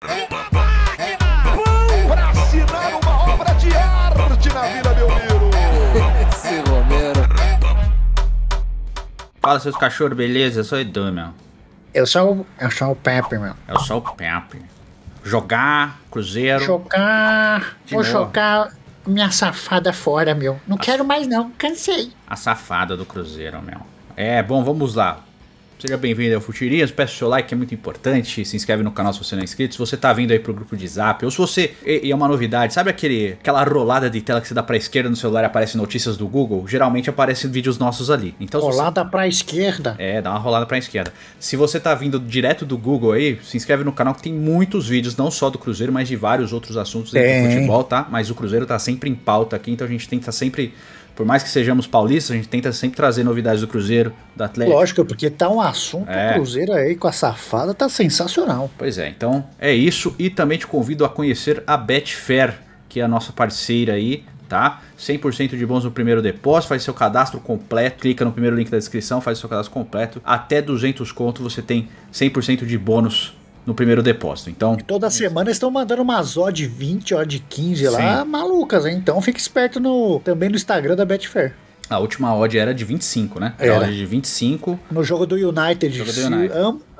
Pra assinar uma obra de arte na Vila Belmiro. Esse Romero. Fala, seus cachorros, beleza? Eu sou Edu, meu. Eu sou, eu sou o Pepe, meu. Eu sou o Pepe. Jogar, Cruzeiro. Jogar. De vou novo. jogar minha safada fora, meu. Não a quero mais, não. Cansei. A safada do Cruzeiro, meu. É, bom, vamos lá. Seja bem-vindo ao Futirias, peço seu like, é muito importante, se inscreve no canal se você não é inscrito, se você tá vindo aí pro grupo de zap, ou se você, e, e é uma novidade, sabe aquele, aquela rolada de tela que você dá pra esquerda no celular e aparece notícias do Google? Geralmente aparecem vídeos nossos ali. Então, rolada você... pra esquerda? É, dá uma rolada pra esquerda. Se você tá vindo direto do Google aí, se inscreve no canal que tem muitos vídeos, não só do Cruzeiro, mas de vários outros assuntos de futebol, tá? Mas o Cruzeiro tá sempre em pauta aqui, então a gente tem que estar tá sempre por mais que sejamos paulistas, a gente tenta sempre trazer novidades do Cruzeiro, do Atlético. Lógico, porque tá um assunto é. Cruzeiro aí com a safada, tá sensacional. Pois é, então é isso. E também te convido a conhecer a Betfair, que é a nossa parceira aí, tá? 100% de bons no primeiro depósito, faz seu cadastro completo, clica no primeiro link da descrição, faz seu cadastro completo. Até 200 conto você tem 100% de bônus no primeiro depósito. Então. E toda semana estão mandando umas odd 20, odd 15 lá, sim. malucas, hein? Então fique esperto no também no Instagram da Betfair. A última odd era de 25, né? Era. A odd de 25. No jogo do United, jogo do United.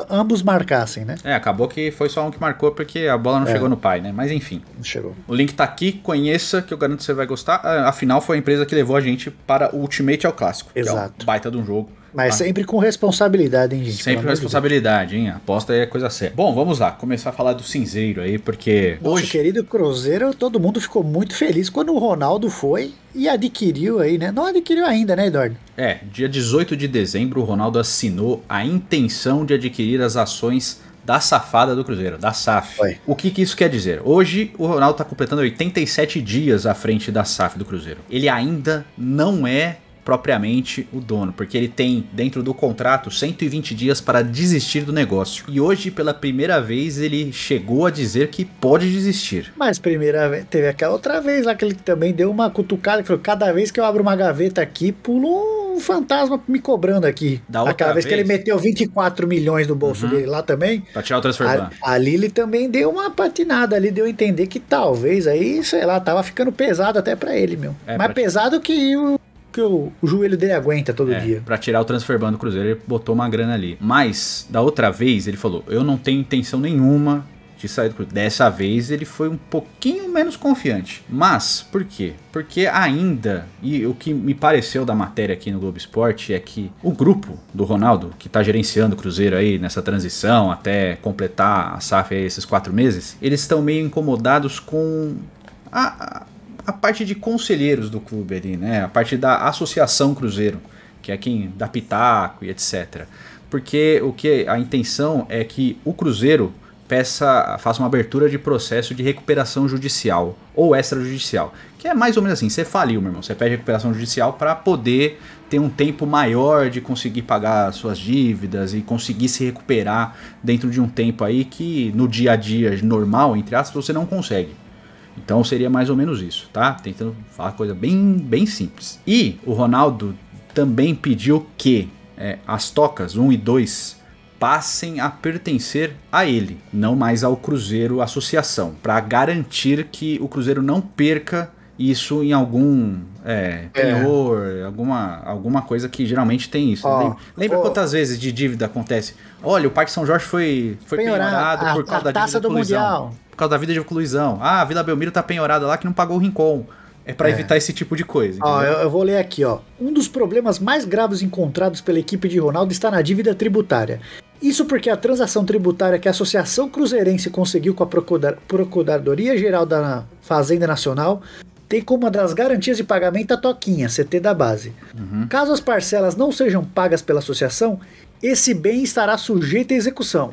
ambos marcassem, né? É, acabou que foi só um que marcou porque a bola não é. chegou no pai, né? Mas enfim. Não chegou. O link tá aqui, conheça, que eu garanto que você vai gostar. Ah, afinal, foi a empresa que levou a gente para o Ultimate ao Clássico. Exato. Que é um baita de um jogo. Mas ah. sempre com responsabilidade, hein, gente? Sempre com responsabilidade, hein? Aposta é coisa séria. Bom, vamos lá, começar a falar do cinzeiro aí, porque. Nosso hoje... querido Cruzeiro, todo mundo ficou muito feliz quando o Ronaldo foi e adquiriu aí, né? Não adquiriu ainda, né, Eduardo? É, dia 18 de dezembro, o Ronaldo assinou a intenção de adquirir as ações da safada do Cruzeiro, da SAF. Oi. O que, que, isso quer dizer? Hoje o Ronaldo está completando 87 dias à frente da SAF do Cruzeiro. Ele ainda não é propriamente o dono, porque ele tem dentro do contrato 120 dias para desistir do negócio. E hoje, pela primeira vez, ele chegou a dizer que pode desistir. Mas primeira vez, teve aquela outra vez lá que ele também deu uma cutucada, que falou, cada vez que eu abro uma gaveta aqui, pulo um fantasma me cobrando aqui. Da aquela vez, vez, que ele meteu 24 milhões no bolso uhum. dele lá também. Pra tirar o transfer Ali ele também deu uma patinada, ali deu a entender que talvez aí, sei lá, tava ficando pesado até para ele, meu. É, Mais pra... pesado que o porque o, o joelho dele aguenta todo é, dia. Para tirar o transfer do Cruzeiro, ele botou uma grana ali. Mas, da outra vez, ele falou: eu não tenho intenção nenhuma de sair do Cruzeiro. Dessa vez ele foi um pouquinho menos confiante. Mas, por quê? Porque ainda, e o que me pareceu da matéria aqui no Globo Esporte é que o grupo do Ronaldo, que está gerenciando o Cruzeiro aí nessa transição até completar a SAF esses quatro meses, eles estão meio incomodados com a, a parte de conselheiros do clube ali, né? A parte da Associação Cruzeiro, que é quem dá pitaco e etc. Porque o que a intenção é que o Cruzeiro peça, faça uma abertura de processo de recuperação judicial ou extrajudicial, que é mais ou menos assim, você faliu, meu irmão, você pede recuperação judicial para poder ter um tempo maior de conseguir pagar suas dívidas e conseguir se recuperar dentro de um tempo aí que no dia a dia normal, entre aspas, você não consegue. Então seria mais ou menos isso, tá? Tentando falar coisa bem, bem simples. E o Ronaldo também pediu que é, as tocas 1 e 2 passem a pertencer a ele, não mais ao Cruzeiro Associação, para garantir que o Cruzeiro não perca isso em algum é, é. penhor, é. alguma, alguma coisa que geralmente tem isso. Oh, lembra, lembra oh, quantas vezes de dívida acontece? Olha, o Parque São Jorge foi, foi penhorado, penhorado a, por causa da taça dívida do de colisão. Mundial. Por causa da vida de inclusão. Ah, a Vila Belmiro tá penhorada lá que não pagou o Rincon. É para é. evitar esse tipo de coisa. Ó, eu, eu, vou ler aqui, ó. Um dos problemas mais graves encontrados pela equipe de Ronaldo está na dívida tributária. Isso porque a transação tributária que a Associação Cruzeirense conseguiu com a Procuradoria Geral da Fazenda Nacional tem como uma das garantias de pagamento a toquinha, CT da base. Uhum. Caso as parcelas não sejam pagas pela associação, esse bem estará sujeito à execução.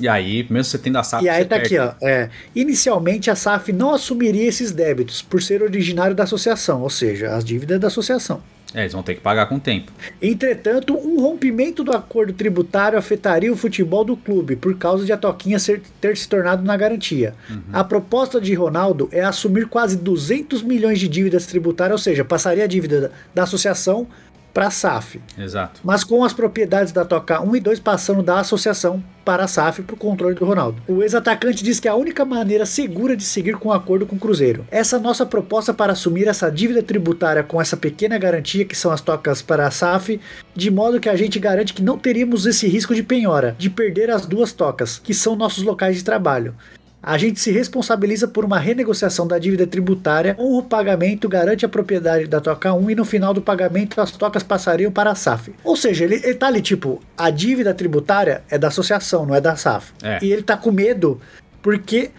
E aí, mesmo você tendo a SAF. E aí tá perde. aqui, ó. É, inicialmente a SAF não assumiria esses débitos por ser originário da associação, ou seja, as dívidas da associação. É, eles vão ter que pagar com o tempo. Entretanto, um rompimento do acordo tributário afetaria o futebol do clube por causa de a Toquinha ser, ter se tornado na garantia. Uhum. A proposta de Ronaldo é assumir quase 200 milhões de dívidas tributárias, ou seja, passaria a dívida da, da associação para a SAF. Exato. Mas com as propriedades da Toca 1 e 2 passando da associação para a SAF para o controle do Ronaldo. O ex-atacante diz que a única maneira segura de seguir com o um acordo com o Cruzeiro. Essa nossa proposta para assumir essa dívida tributária com essa pequena garantia que são as tocas para a SAF, de modo que a gente garante que não teríamos esse risco de penhora, de perder as duas tocas, que são nossos locais de trabalho a gente se responsabiliza por uma renegociação da dívida tributária ou o pagamento garante a propriedade da Toca 1 e no final do pagamento as tocas passariam para a SAF. Ou seja, ele, ele tá ali tipo, a dívida tributária é da associação, não é da SAF. É. E ele tá com medo porque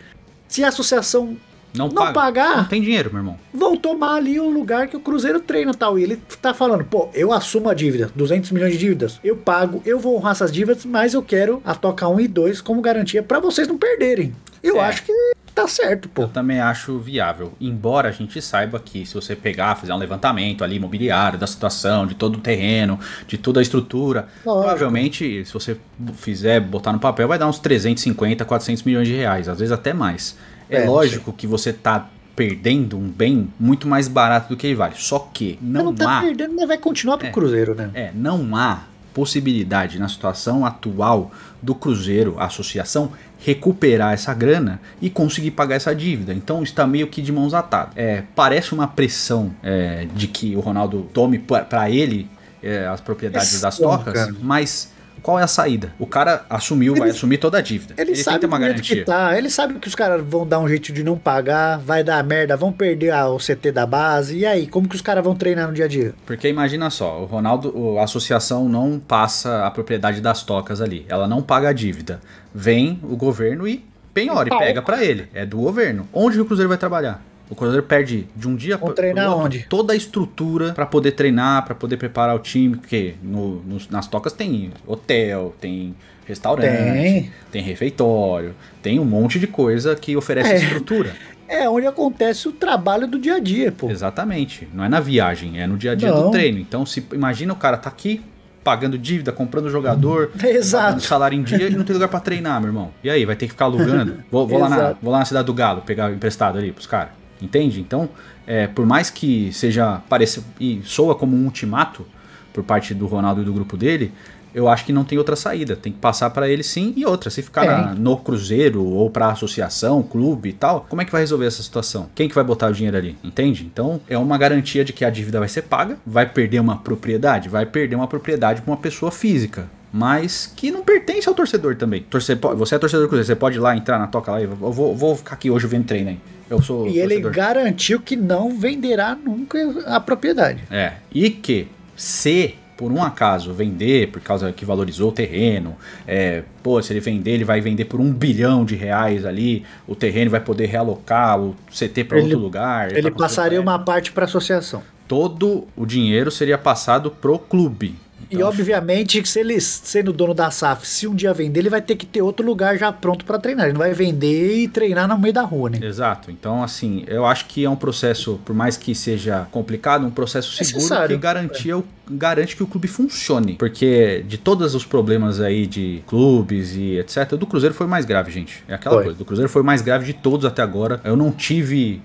se a associação não, não paga. pagar. Não tem dinheiro, meu irmão. Vão tomar ali o lugar que o Cruzeiro treina tal. Tá? E ele tá falando, pô, eu assumo a dívida, 200 milhões de dívidas. Eu pago, eu vou honrar essas dívidas, mas eu quero a toca 1 e 2 como garantia para vocês não perderem. Eu é. acho que tá certo, pô. Eu também acho viável. Embora a gente saiba que se você pegar, fazer um levantamento ali imobiliário da situação, de todo o terreno, de toda a estrutura, Lógico. provavelmente se você fizer botar no papel vai dar uns 350, 400 milhões de reais, às vezes até mais. É, é lógico que você tá perdendo um bem muito mais barato do que ele vale. Só que não, não tá há. perdendo, mas vai continuar pro é, Cruzeiro, né? É, não há possibilidade na situação atual do Cruzeiro, a associação, recuperar essa grana e conseguir pagar essa dívida. Então está meio que de mãos atadas. É, parece uma pressão é, de que o Ronaldo tome para ele é, as propriedades é das tocas, cara. mas qual é a saída? O cara assumiu, ele, vai assumir toda a dívida. Ele, ele sabe tem uma garantia. Que tá, ele sabe que os caras vão dar um jeito de não pagar, vai dar merda, vão perder a, o CT da base. E aí, como que os caras vão treinar no dia a dia? Porque imagina só, o Ronaldo, a associação não passa a propriedade das tocas ali. Ela não paga a dívida. Vem o governo e penhora, e pega para ele. É do governo. Onde o Cruzeiro vai trabalhar? O Cruzeiro perde de um dia para onde? toda a estrutura para poder treinar, para poder preparar o time, porque no, no, nas tocas tem hotel, tem restaurante, tem. tem. refeitório, tem um monte de coisa que oferece é. estrutura. É onde acontece o trabalho do dia a dia, pô. Exatamente. Não é na viagem, é no dia a dia Não. do treino. Então, se imagina o cara tá aqui, pagando dívida, comprando jogador, Exato. salário em dia, e não tem lugar para treinar, meu irmão. E aí, vai ter que ficar alugando. Vou, vou lá na, vou lá na cidade do Galo pegar emprestado ali pros caras. Entende? Então, é, por mais que seja pareça e soa como um ultimato por parte do Ronaldo e do grupo dele, eu acho que não tem outra saída. Tem que passar para ele sim e outra. Se ficar é. no Cruzeiro ou para associação, clube e tal, como é que vai resolver essa situação? Quem que vai botar o dinheiro ali? Entende? Então é uma garantia de que a dívida vai ser paga, vai perder uma propriedade, vai perder uma propriedade para uma pessoa física mas que não pertence ao torcedor também. Torcer, você é torcedor do Cruzeiro, você pode ir lá entrar na toca lá e eu vou, vou ficar aqui hoje vendo treino aí. Eu sou e torcedor. ele garantiu que não venderá nunca a propriedade. É, e que se por um acaso vender por causa que valorizou o terreno, é, pô, se ele vender, ele vai vender por um bilhão de reais ali, o terreno vai poder realocar o CT para outro lugar. Ele passaria uma parte para a associação. Todo o dinheiro seria passado pro clube então, e obviamente, se ele sendo dono da SAF, se um dia vender, ele vai ter que ter outro lugar já pronto para treinar. Ele não vai vender e treinar no meio da rua, né? Exato. Então, assim, eu acho que é um processo, por mais que seja complicado, um processo é seguro que garantia é. garante que o clube funcione. Porque de todos os problemas aí de clubes e etc, do Cruzeiro foi mais grave, gente. É aquela foi. coisa. Do Cruzeiro foi mais grave de todos até agora. Eu não tive,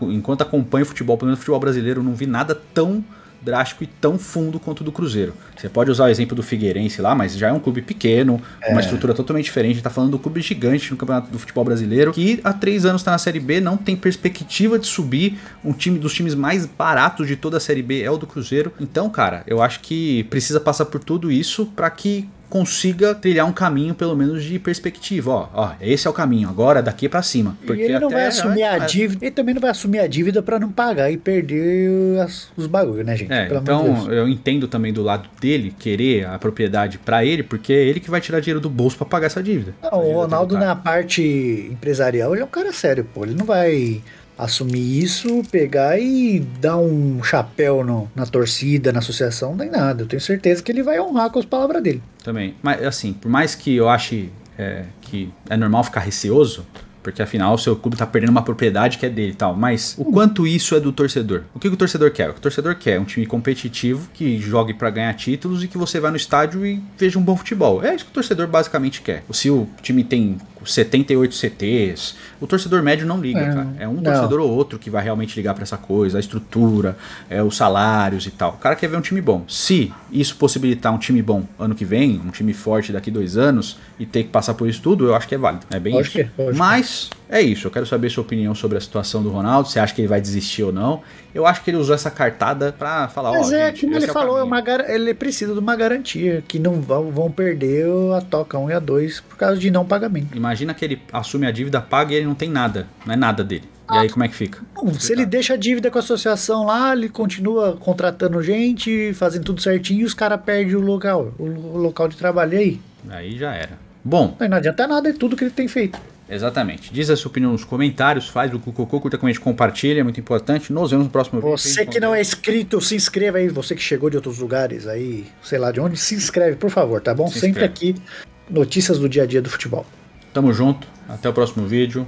enquanto acompanho futebol, pelo menos futebol brasileiro, não vi nada tão drástico e tão fundo quanto o do Cruzeiro. Você pode usar o exemplo do Figueirense lá, mas já é um clube pequeno, é. uma estrutura totalmente diferente. Está falando do clube gigante no campeonato do futebol brasileiro, que há três anos está na Série B, não tem perspectiva de subir. Um time dos times mais baratos de toda a Série B é o do Cruzeiro. Então, cara, eu acho que precisa passar por tudo isso para que consiga trilhar um caminho, pelo menos de perspectiva. Ó, ó esse é o caminho, agora daqui para cima. Porque e ele não vai assumir é, a é. dívida, ele também não vai assumir a dívida para não pagar e perder as, os bagulhos, né, gente? É, então, de eu entendo também do lado dele querer a propriedade para ele, porque é ele que vai tirar dinheiro do bolso para pagar essa dívida. Não, essa dívida o Ronaldo, na parte empresarial, ele é um cara sério, pô. Ele não vai assumir isso, pegar e dar um chapéu no, na torcida, na associação, nem nada. Eu tenho certeza que ele vai honrar com as palavras dele. Também. Mas, assim, por mais que eu ache é, que é normal ficar receoso, porque afinal o seu clube está perdendo uma propriedade que é dele e tal. Mas o quanto isso é do torcedor? O que o torcedor quer? O torcedor quer um time competitivo que jogue para ganhar títulos e que você vá no estádio e veja um bom futebol. É isso que o torcedor basicamente quer. Se o time tem 78 CTs. O torcedor médio não liga, é, cara. É um não. torcedor ou outro que vai realmente ligar para essa coisa, a estrutura, é, os salários e tal. O cara quer ver um time bom. Se isso possibilitar um time bom ano que vem, um time forte daqui dois anos, e ter que passar por isso tudo, eu acho que é válido. É bem isso. Que, é, é. Mas é isso. Eu quero saber sua opinião sobre a situação do Ronaldo. Você acha que ele vai desistir ou não? Eu acho que ele usou essa cartada para falar, Mas é, gente, como ele é falou, é uma, ele precisa de uma garantia que não vão, vão perder a toca 1 e a 2 por causa de não pagamento. Imagina que ele assume a dívida, paga e ele não tem nada, não é nada dele. E aí ah, como é que fica? Bom, se ele deixa a dívida com a associação lá, ele continua contratando gente, fazendo tudo certinho e os caras perdem o local, o local de trabalho e aí. Aí já era. Bom. Aí não adianta nada, é tudo que ele tem feito. Exatamente. Diz a sua opinião nos comentários, faz o cucocô, curta, comente, compartilha, é muito importante. Nos vemos no próximo vídeo. Você que não é inscrito, se inscreva aí. Você que chegou de outros lugares aí, sei lá de onde, se inscreve, por favor, tá bom? Se Sempre inscreve. aqui, notícias do dia a dia do futebol. Tamo junto, até o próximo vídeo.